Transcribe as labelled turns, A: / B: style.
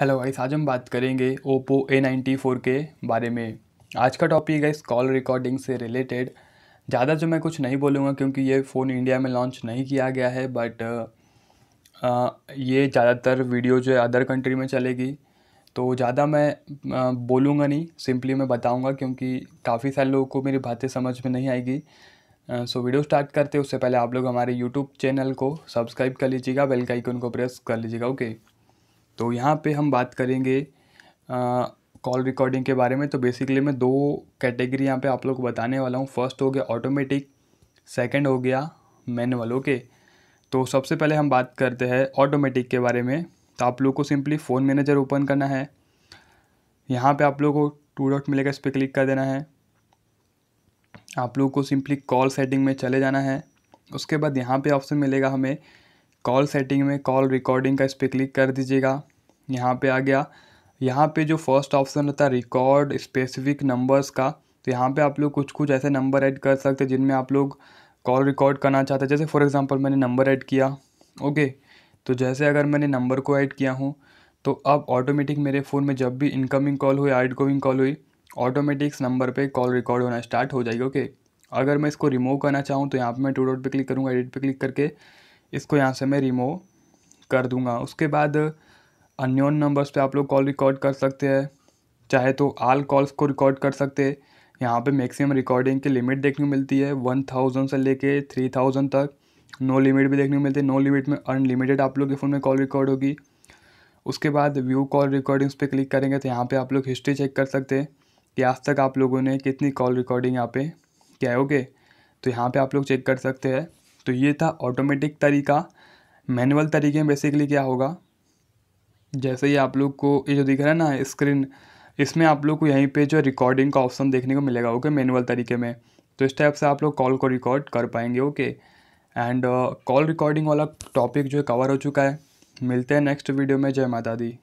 A: Hello guys आज हम बात करेंगे ओप्पो ए नाइन्टी फोर के बारे में आज का टॉपिक गाइस कॉल रिकॉर्डिंग से रिलेटेड ज़्यादा जो मैं कुछ नहीं बोलूँगा क्योंकि ये फ़ोन इंडिया में लॉन्च नहीं किया गया है बट ये ज़्यादातर वीडियो जो है अदर कंट्री में चलेगी तो ज़्यादा मैं बोलूँगा नहीं सिंपली मैं बताऊँगा क्योंकि काफ़ी सारे लोगों को मेरी बातें समझ में नहीं आएगी सो वीडियो स्टार्ट करते उससे पहले आप लोग हमारे यूट्यूब चैनल को सब्सक्राइब कर लीजिएगा बेल का आइकन को प्रेस कर लीजिएगा ओके okay? तो यहाँ पे हम बात करेंगे कॉल रिकॉर्डिंग के बारे में तो बेसिकली मैं दो कैटेगरी यहाँ पे आप लोग को बताने वाला हूँ फर्स्ट हो गया ऑटोमेटिक सेकंड हो गया मैनुअल ओके तो सबसे पहले हम बात करते हैं ऑटोमेटिक के बारे में तो आप लोग को सिंपली फ़ोन मैनेजर ओपन करना है यहाँ पे आप लोग को टू डॉट मिलेगा इस पर क्लिक कर देना है आप लोग को सिंपली कॉल सेटिंग में चले जाना है उसके बाद यहाँ पे ऑप्शन मिलेगा हमें कॉल सेटिंग में कॉल रिकॉर्डिंग का इस पर क्लिक कर दीजिएगा यहाँ पे आ गया यहाँ पे जो फर्स्ट ऑप्शन होता है रिकॉर्ड स्पेसिफिक नंबर्स का तो यहाँ पे आप लोग कुछ कुछ ऐसे नंबर ऐड कर सकते हैं जिनमें आप लोग कॉल रिकॉर्ड करना चाहते हैं जैसे फॉर एग्ज़ाम्पल मैंने नंबर ऐड किया ओके तो जैसे अगर मैंने नंबर को ऐड किया हूँ तो अब ऑटोमेटिक मेरे फ़ोन में जब भी इनकमिंग कॉल हुई आउटगोइंग कॉल हुई ऑटोमेटिक नंबर पर कॉल रिकॉर्ड होना स्टार्ट हो जाएगी ओके अगर मैं इसको रिमूव करना चाहूँ तो यहाँ पर मैं टू डॉट पर क्लिक करूँगा एडिट पर क्लिक करके इसको यहाँ से मैं रिमूव कर दूँगा उसके बाद अन्य नंबर्स पे आप लोग कॉल रिकॉर्ड कर सकते हैं चाहे तो आल कॉल्स को रिकॉर्ड कर सकते हैं यहाँ पे मैक्सिमम रिकॉर्डिंग की लिमिट देखने को मिलती है वन थाउजेंड से लेके थ्री थाउजेंड तक नो लिमिट भी देखने को मिलती है नो लिमिट में अनलिमिटेड आप लोग के फ़ोन में कॉल रिकॉर्ड होगी उसके बाद व्यू कॉल रिकॉर्डिंग्स पे क्लिक करेंगे तो यहाँ पे आप लोग हिस्ट्री चेक कर सकते हैं कि आज तक आप लोगों ने कितनी कॉल रिकॉर्डिंग यहाँ पे क्या है ओके तो यहाँ पे आप लोग चेक कर सकते हैं तो ये था ऑटोमेटिक तरीका मैनुअल तरीके में बेसिकली क्या होगा जैसे ही आप लोग को ये जो दिख रहा है ना स्क्रीन इसमें आप लोग को यहीं पे जो रिकॉर्डिंग का ऑप्शन देखने को मिलेगा ओके मैनुअल तरीके में तो इस टाइप से आप लोग कॉल को रिकॉर्ड कर पाएंगे ओके एंड कॉल रिकॉर्डिंग वाला टॉपिक जो है कवर हो चुका है मिलते हैं नेक्स्ट वीडियो में जय माता दी